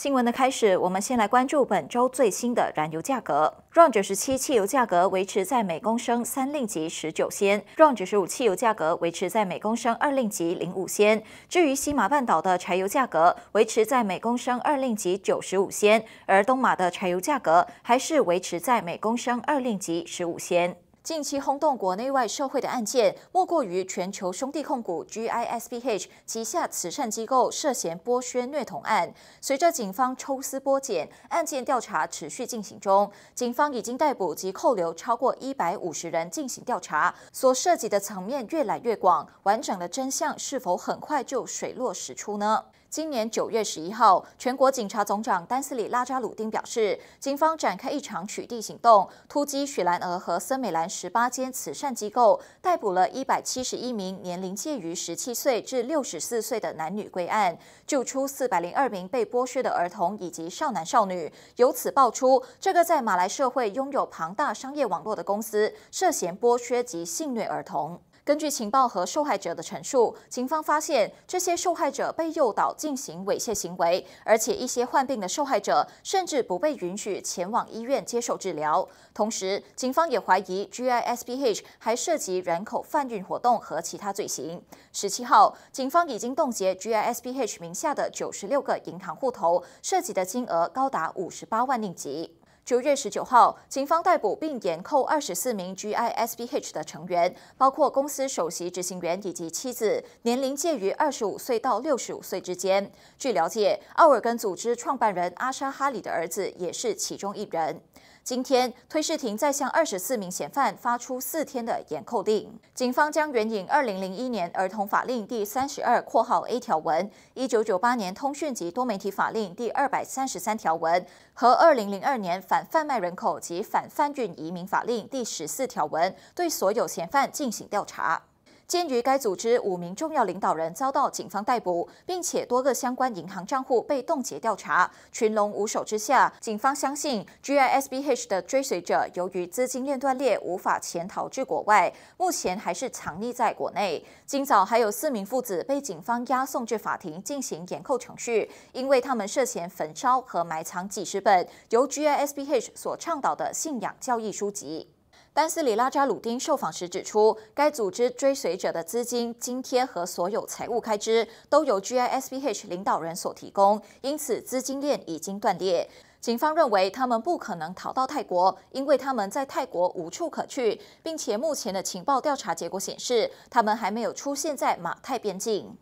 新闻的开始，我们先来关注本周最新的燃油价格。RON 97汽油价格维持在每公升三令级十九仙，RON 95汽油价格维持在每公升二令级零五仙。至于西马半岛的柴油价格，维持在每公升二令级九十五仙，而东马的柴油价格还是维持在每公升二令级十五仙。近期轰动国内外社会的案件，莫过于全球兄弟控股 （GIBH） s 旗下慈善机构涉嫌剥削虐童案。随着警方抽丝剥茧，案件调查持续进行中。警方已经逮捕及扣留超过一百五十人进行调查，所涉及的层面越来越广。完整的真相是否很快就水落石出呢？今年九月十一号，全国警察总长丹斯里拉扎鲁丁表示，警方展开一场取缔行动，突击雪兰莪和森美兰十八间慈善机构，逮捕了一百七十一名年龄介于十七岁至六十四岁的男女归案，救出四百零二名被剥削的儿童以及少男少女。由此爆出，这个在马来社会拥有庞大商业网络的公司，涉嫌剥削及性虐儿童。根据情报和受害者的陈述，警方发现这些受害者被诱导进行猥亵行为，而且一些患病的受害者甚至不被允许前往医院接受治疗。同时，警方也怀疑 GISPH 还涉及人口贩运活动和其他罪行。十七号，警方已经冻结 GISPH 名下的九十六个银行户头，涉及的金额高达五十八万令吉。九月十九号，警方逮捕并严扣二十四名 GISBH 的成员，包括公司首席执行员以及妻子，年龄介于二十五岁到六十五岁之间。据了解，奥尔根组织创办人阿沙哈里的儿子也是其中一人。今天，推事庭再向二十四名嫌犯发出四天的严扣令。警方将援引二零零一年儿童法令第三十二（括号 A） 条文、一九九八年通讯及多媒体法令第二百三十三条文和二零零二年反贩卖人口及反贩运移民法令第十四条文，对所有嫌犯进行调查。鉴于该组织五名重要领导人遭到警方逮捕，并且多个相关银行账户被冻结调查，群龙无首之下，警方相信 Gisbh 的追随者由于资金链断裂，无法潜逃至国外，目前还是藏匿在国内。今早还有四名父子被警方押送至法庭进行严扣程序，因为他们涉嫌焚烧和埋藏几十本由 Gisbh 所倡导的信仰教义书籍。丹斯里拉扎鲁丁受访时指出，该组织追随者的资金津贴和所有财务开支都由 G I S B H 领导人所提供，因此资金链已经断裂。警方认为他们不可能逃到泰国，因为他们在泰国无处可去，并且目前的情报调查结果显示，他们还没有出现在马泰边境。